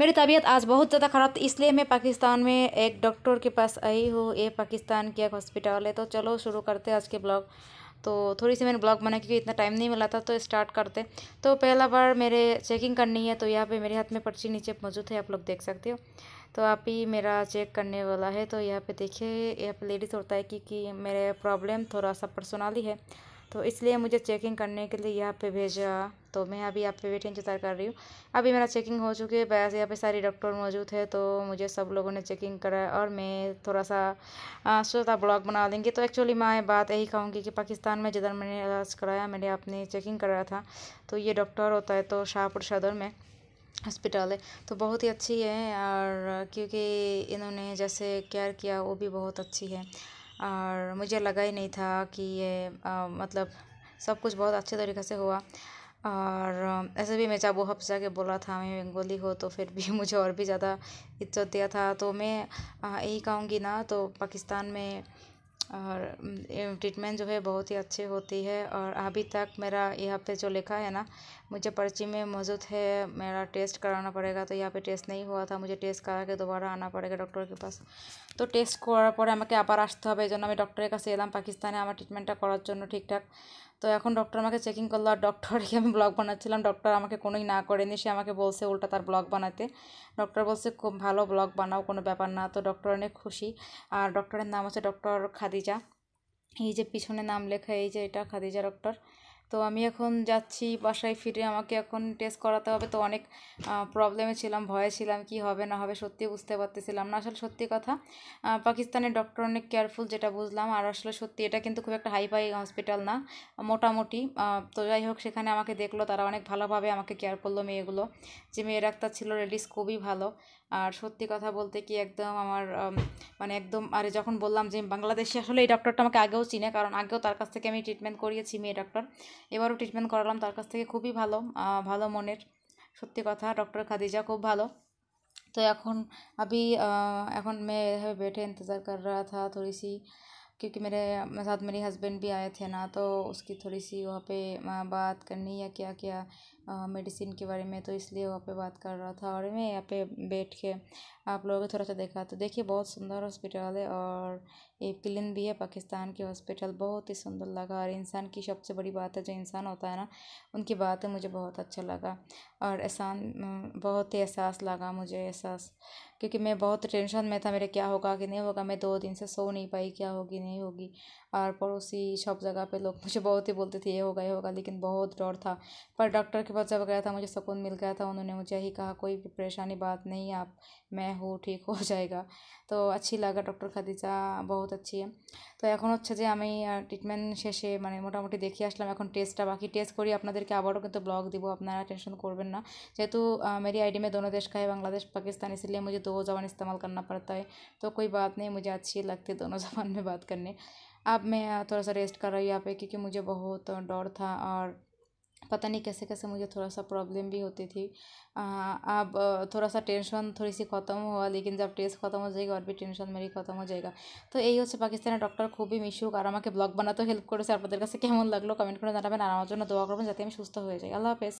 मेरी तबीयत आज बहुत ज़्यादा ख़राब थी इसलिए मैं पाकिस्तान में एक डॉक्टर के पास आई हूँ ये पाकिस्तान के एक हॉस्पिटल है तो चलो शुरू करते आज के ब्लॉग तो थोड़ी सी मैंने ब्लॉग बनाया क्योंकि इतना टाइम नहीं मिला था तो स्टार्ट करते तो पहला बार मेरे चेकिंग करनी है तो यहाँ पे मेरे हाथ में पर्ची नीचे मौजूद है आप लोग देख सकते हो तो आप ही मेरा चेक करने वाला है तो यहाँ पे देखिए यहाँ पे लेडीज़ होता है क्योंकि मेरे प्रॉब्लम थोड़ा सा पर्सनली है तो इसलिए मुझे चेकिंग करने के लिए यहाँ पे भेजा तो मैं अभी यहाँ पे वेट इंतज़ार कर रही हूँ अभी मेरा चेकिंग हो चुकी है वैसे यहाँ पे सारे डॉक्टर मौजूद है तो मुझे सब लोगों ने चेकिंग करा और मैं थोड़ा सा सोचा ब्लॉग बना देंगे तो एक्चुअली मैं बात यही कहूँगी कि पाकिस्तान में जिधर मैंने इलाज कराया मैंने अपने चेकिंग कराया था तो ये डॉक्टर होता है तो शाहपुर सदर में हॉस्पिटल है तो बहुत ही अच्छी है और क्योंकि इन्होंने जैसे केयर किया वो भी बहुत अच्छी है और मुझे लगा ही नहीं था कि ये मतलब सब कुछ बहुत अच्छे तरीक़े से हुआ और ऐसे भी मैं चाबू हफ्सा के बोला था मैं बंगाली हो तो फिर भी मुझे और भी ज़्यादा इज़्ज़त दिया था तो मैं यही कहूँगी ना तो पाकिस्तान में और ट्रीटमेंट जो है बहुत ही अच्छी होती है और अभी तक मेरा यहाँ पे जो लिखा है ना मुझे पर्ची में मौजूद है मेरा टेस्ट कराना पड़ेगा तो यहाँ पे टेस्ट नहीं हुआ था मुझे टेस्ट करा के दोबारा आना पड़ेगा डॉक्टर के पास तो टेस्ट পরে আমাকে আবার আসতে হবে এই জন্য আমি पाकिस्तान কাছে এলাম পাকিস্তানে আমার ট্রিটমেন্টটা করার জন্য তো এখন ডক্টর আমাকে চেকিং করলো আর ডক্টরকে আমি ব্লগ বানাচ্ছিলাম ডক্টর আমাকে কোনোই না করেনি সে আমাকে বলছে উল্টা তার ব্লগ বানাতে ডক্টর বলছে খুব ভালো ব্লগ বানাও কোনো ব্যাপার না তো ডক্টর অনেক খুশি আর ডক্টরের নাম হচ্ছে ডক্টর খাদিজা এই যে পিছনে নাম লেখা এই যে এটা খাদিজা ডক্টর তো আমি এখন যাচ্ছি বাসায় ফিরে আমাকে এখন টেস্ট করাতে হবে তো অনেক প্রবলেমে ছিলাম ভয়ে ছিলাম কি হবে না হবে সত্যি বুঝতে পারতেছিলাম না আসলে সত্যি কথা পাকিস্তানের ডক্টর অনেক কেয়ারফুল যেটা বুঝলাম আর আসলে সত্যি এটা কিন্তু খুব একটা হাইফাই হসপিটাল না মোটামুটি তো যাই হোক সেখানে আমাকে দেখলো তারা অনেক ভালোভাবে আমাকে কেয়ার করলো মেয়েগুলো যে মেয়ে ডাক্তার ছিল রেডিস খুবই ভালো আর সত্যি কথা বলতে কি একদম আমার মানে একদম আরে যখন বললাম যে বাংলাদেশে আসলে এই ডক্টরটা আমাকে আগেও চিনে কারণ আগেও তার কাছ থেকে আমি ট্রিটমেন্ট করিয়েছি মেয়ে ডক্টর এবারও ট্রিটমেন্ট করালাম তার কাছ থেকে খুবই ভালো ভালো মনের সত্যি কথা ডক্টর খাদিজা খুব ভালো তো এখন আমি এখন মেয়ে বেঠে ইন্তজার কর রা থা থি সি মেরে সাথ মেরি হাজবেন্ড ভি আয়ে থে না তো উসকি থি সি বাত করি কে কে मेडिसिन के बारे में तो इसलिए वहाँ पे बात कर रहा था और मैं यहाँ पे बैठ के आप लोगों को थोड़ा सा देखा तो देखिए बहुत सुंदर हॉस्पिटल है और ये क्लीन भी है पाकिस्तान के हॉस्पिटल बहुत ही सुंदर लगा और इंसान की सबसे बड़ी बात है जो इंसान होता है ना उनकी बात है मुझे बहुत अच्छा लगा और एहसान बहुत ही एहसास लगा मुझे एहसास क्योंकि मैं बहुत टेंशन में था मेरे क्या होगा कि नहीं होगा मैं दो दिन से सो नहीं पाई क्या होगी नहीं होगी और पड़ोसी सब जगह पर लोग मुझे बहुत ही बोलते थे ये होगा ये होगा लेकिन बहुत डर था पर डॉक्टर के मुआवज़ा वगैरह था मुझे सुकून मिल गया था उन्होंने मुझे यही कहा कोई परेशानी बात नहीं आप मैं हूँ ठीक हो जाएगा तो अच्छी लगा डॉक्टर লাগা बहुत अच्छी है तो তো हे हमें ट्रिटमेंट शेषे मैं मोटामुटी देखिए आसलम एक् टेस्ट बाकी टेस्ट करी अपन के आबाद क्योंकि तो ब्लग दीब अपना टेंशन करबें ना जेहतु मेरी आईडी में दोनों देश का है बांग्लादेश पाकिस्तान इसलिए मुझे दो जबान इस्तेमाल करना पड़ता है तो कोई बात नहीं मुझे अच्छी लगती है दोनों जबान में बात करने अब मैं थोड़ा सा रेस्ट कर रही हूँ यहाँ पे क्योंकि मुझे बहुत डर था और पता नहीं कैसे कैसे मुझे थोड़ा सा प्रॉब्लम भी होती थी अब थोड़ा सा टेंशन थोड़ी सी ख़त्म हुआ लेकिन जब टेस्ट ख़त्म हो जाएगा और भी টেনশন মেরি খতম হয়ে যায়গা তো এই হচ্ছে পাকিস্তানের ডক্টর খুবই মিশুক আর আমাকে ব্লগ বানাতেও হেল্প করেছে আপনাদের কাছে কেমন লাগলো কমেন্ট করে জানাবেন আর আমার জন্য দোয়া করবেন যাতে আমি সুস্থ হয়ে যাই আল্লাহ হাফেজ